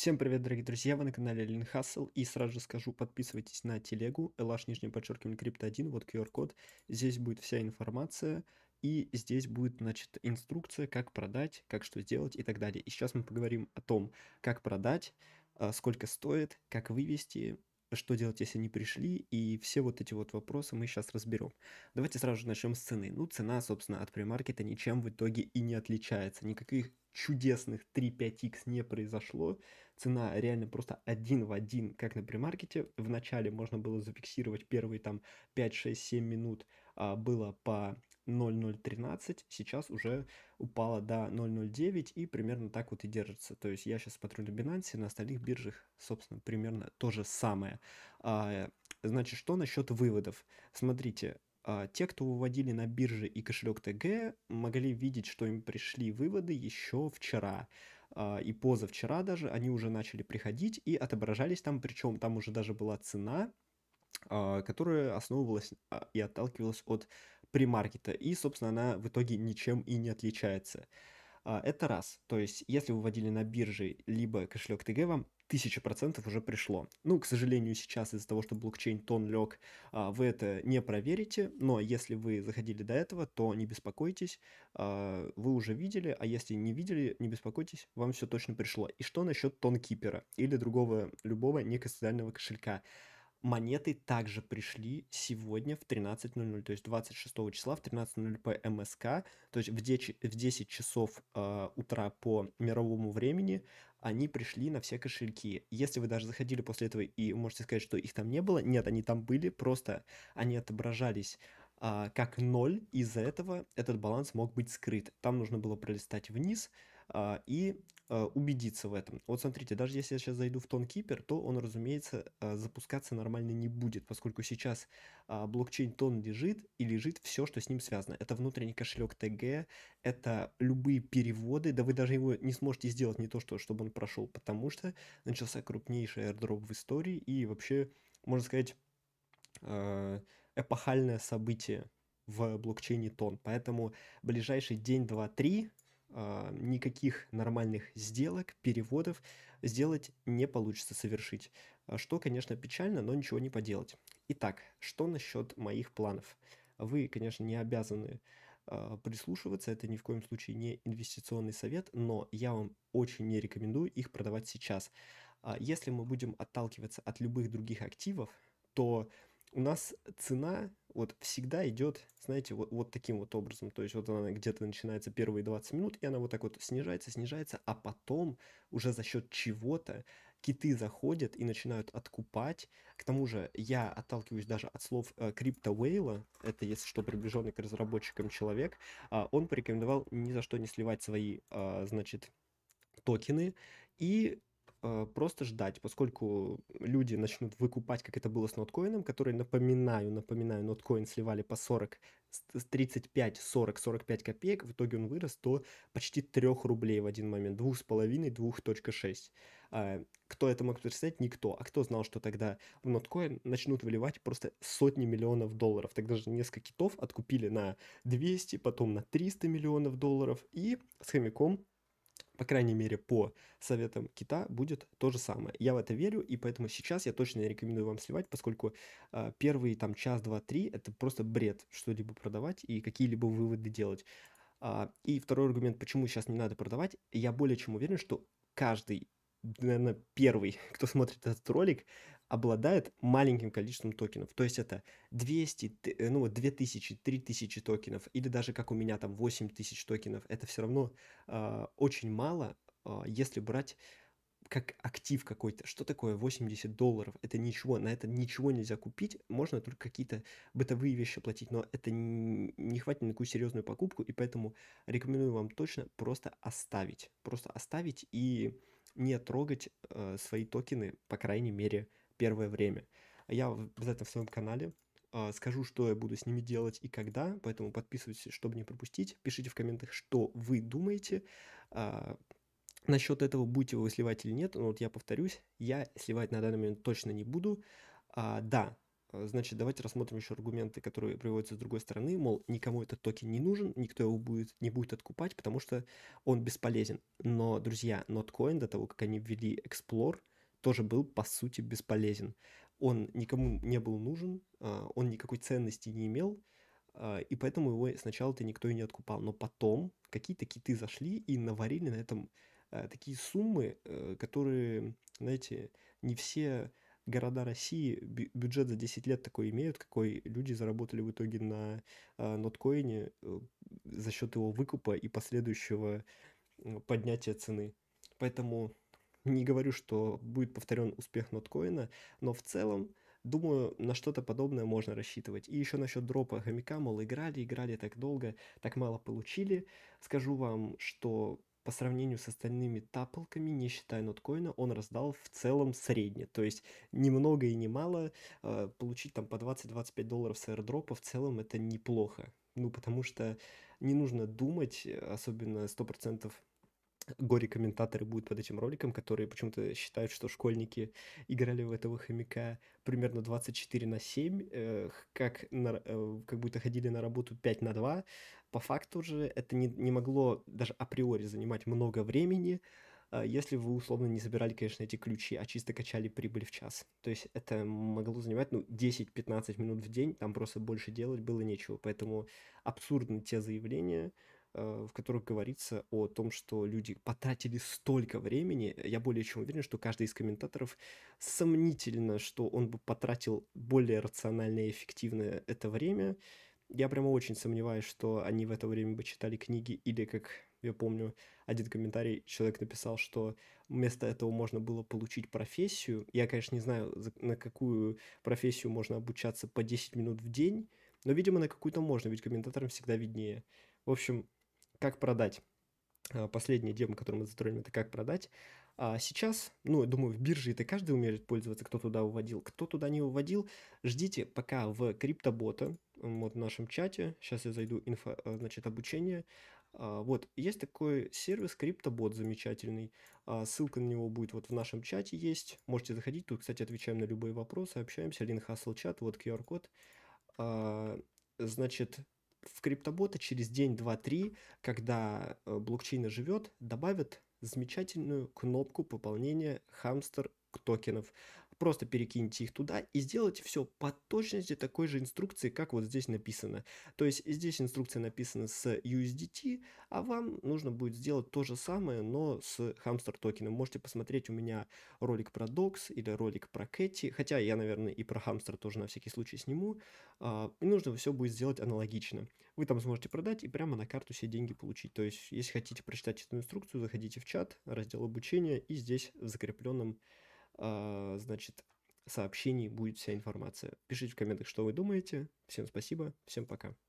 Всем привет, дорогие друзья, вы на канале Лин Хасл, и сразу же скажу, подписывайтесь на телегу, lh, нижнее подчеркивание, крипто 1, вот QR-код, здесь будет вся информация, и здесь будет, значит, инструкция, как продать, как что сделать и так далее. И сейчас мы поговорим о том, как продать, э, сколько стоит, как вывести, что делать, если не пришли, и все вот эти вот вопросы мы сейчас разберем. Давайте сразу же начнем с цены. Ну, цена, собственно, от премаркета ничем в итоге и не отличается. Никаких чудесных 3-5x не произошло. Цена реально просто один в один, как на премаркете. Вначале можно было зафиксировать первые там 5-6-7 минут а, было по 0.013 сейчас уже упала до 0.09 и примерно так вот и держится. То есть я сейчас смотрю на Binance, на остальных биржах, собственно, примерно то же самое. А, значит, что насчет выводов? Смотрите, а, те, кто выводили на бирже и кошелек ТГ, могли видеть, что им пришли выводы еще вчера а, и позавчера даже, они уже начали приходить и отображались там, причем там уже даже была цена, которая основывалась и отталкивалась от премаркета, и, собственно, она в итоге ничем и не отличается. А, это раз. То есть, если вы вводили на бирже либо кошелек ТГ, вам тысяча процентов уже пришло. Ну, к сожалению, сейчас из-за того, что блокчейн тон лег, а, вы это не проверите, но если вы заходили до этого, то не беспокойтесь, а, вы уже видели, а если не видели, не беспокойтесь, вам все точно пришло. И что насчет Кипера или другого любого некостедального кошелька? монеты также пришли сегодня в 13.00, то есть 26 числа в 13.00 по МСК, то есть в 10, в 10 часов э, утра по мировому времени они пришли на все кошельки. Если вы даже заходили после этого и можете сказать, что их там не было, нет, они там были, просто они отображались а, как ноль, из-за этого этот баланс мог быть скрыт. Там нужно было пролистать вниз, а, и а, убедиться в этом. Вот смотрите, даже если я сейчас зайду в Тонкипер, то он, разумеется, а, запускаться нормально не будет, поскольку сейчас блокчейн Тон лежит и лежит все, что с ним связано. Это внутренний кошелек ТГ, это любые переводы, да вы даже его не сможете сделать не то, что, чтобы он прошел, потому что начался крупнейший airdrop в истории и вообще, можно сказать, эпохальное событие в блокчейне Тон. Поэтому ближайший день, два, три – а, никаких нормальных сделок, переводов сделать не получится совершить. А, что, конечно, печально, но ничего не поделать. Итак, что насчет моих планов? Вы, конечно, не обязаны а, прислушиваться, это ни в коем случае не инвестиционный совет, но я вам очень не рекомендую их продавать сейчас. Если мы будем отталкиваться от любых других активов, то у нас цена вот всегда идет, знаете, вот, вот таким вот образом. То есть вот она где-то начинается первые 20 минут, и она вот так вот снижается, снижается, а потом уже за счет чего-то киты заходят и начинают откупать. К тому же я отталкиваюсь даже от слов э, Крипто Уэйла, это если что приближенный к разработчикам человек, а, он порекомендовал ни за что не сливать свои, а, значит, токены и Э, просто ждать, поскольку люди начнут выкупать, как это было с ноткоином, который, напоминаю, напоминаю, ноткоин сливали по 40, 35, 40, 45 копеек, в итоге он вырос до почти 3 рублей в один момент, 2,5, 2,6. Э, кто это мог представить? Никто. А кто знал, что тогда в ноткоин начнут выливать просто сотни миллионов долларов? Тогда же несколько китов откупили на 200, потом на 300 миллионов долларов, и с хомяком по крайней мере, по советам кита будет то же самое. Я в это верю, и поэтому сейчас я точно рекомендую вам сливать, поскольку э, а, первые там час, два, три это просто бред что-либо продавать и какие-либо выводы делать. А, и второй аргумент, почему сейчас не надо продавать, я более чем уверен, что каждый наверное, первый, кто смотрит этот ролик, обладает маленьким количеством токенов. То есть это 200, э, ну, 2000, 3000 токенов или даже как у меня там 8000 токенов. Это все равно э, очень мало, э, если брать как актив какой-то. Что такое 80 долларов? Это ничего, на это ничего нельзя купить, можно только какие-то бытовые вещи платить, но это не хватит на какую серьезную покупку, и поэтому рекомендую вам точно просто оставить. Просто оставить и не трогать э, свои токены, по крайней мере, первое время. Я обязательно в своем канале а, скажу, что я буду с ними делать и когда, поэтому подписывайтесь, чтобы не пропустить. Пишите в комментах, что вы думаете. А, Насчет этого, будете вы сливать или нет, но вот я повторюсь, я сливать на данный момент точно не буду. А, да, а, значит, давайте рассмотрим еще аргументы, которые приводятся с другой стороны, мол, никому этот токен не нужен, никто его будет, не будет откупать, потому что он бесполезен. Но, друзья, Notcoin до того, как они ввели Explore, тоже был, по сути, бесполезен. Он никому не был нужен, а, он никакой ценности не имел, а, и поэтому его сначала-то никто и не откупал. Но потом какие-то киты зашли и наварили на этом а, такие суммы, э, которые, знаете, не все города России бюджет за 10 лет такой имеют, какой люди заработали в итоге на ноткоине э, за счет его выкупа и последующего поднятия цены. Поэтому не говорю, что будет повторен успех ноткоина, но в целом, думаю, на что-то подобное можно рассчитывать. И еще насчет дропа хомяка, мол, играли, играли так долго, так мало получили. Скажу вам, что по сравнению с остальными таплками, не считая ноткоина, он раздал в целом средне. То есть ни много и ни мало, э, получить там по 20-25 долларов с аирдропа в целом это неплохо. Ну, потому что не нужно думать, э, особенно 100% горе-комментаторы будут под этим роликом, которые почему-то считают, что школьники играли в этого хомяка примерно 24 на 7, э, как, на, э, как будто ходили на работу 5 на 2. По факту же это не, не могло даже априори занимать много времени, а, если вы условно не забирали, конечно, эти ключи, а чисто качали прибыль в час. То есть это могло занимать ну, 10-15 минут в день, там просто больше делать было нечего. Поэтому абсурдны те заявления, Э, в которых говорится о том, что люди потратили столько времени. Я более чем уверен, что каждый из комментаторов сомнительно, что он бы потратил более рационально и эффективно это время. Я прямо очень сомневаюсь, что они в это время бы читали книги или, как я помню, один комментарий человек написал, что вместо этого можно было получить профессию. Я, конечно, не знаю, на какую профессию можно обучаться по 10 минут в день, но, видимо, на какую-то можно, ведь комментаторам всегда виднее. В общем, как продать. А, Последняя тема, которую мы затронем, это как продать. А сейчас, ну, я думаю, в бирже это каждый умеет пользоваться, кто туда уводил. Кто туда не уводил, ждите пока в криптобота, вот в нашем чате. Сейчас я зайду, инфо, э, значит, обучение. А, вот, есть такой сервис CryptoBot замечательный. А, ссылка на него будет вот в нашем чате есть. Можете заходить. Тут, кстати, отвечаем на любые вопросы, общаемся. Линк Хасл чат, вот QR-код. Значит, в криптоботы через день, два, три, когда э, блокчейн живет, добавят замечательную кнопку пополнения хамстер токенов просто перекиньте их туда и сделайте все по точности такой же инструкции, как вот здесь написано. То есть здесь инструкция написана с USDT, а вам нужно будет сделать то же самое, но с хамстер токеном. Можете посмотреть у меня ролик про Docs или ролик про Кэти, хотя я, наверное, и про хамстер тоже на всякий случай сниму. А, и нужно все будет сделать аналогично. Вы там сможете продать и прямо на карту все деньги получить. То есть, если хотите прочитать эту инструкцию, заходите в чат, раздел обучения и здесь в закрепленном а, значит, сообщении будет вся информация. Пишите в комментах, что вы думаете. Всем спасибо, всем пока.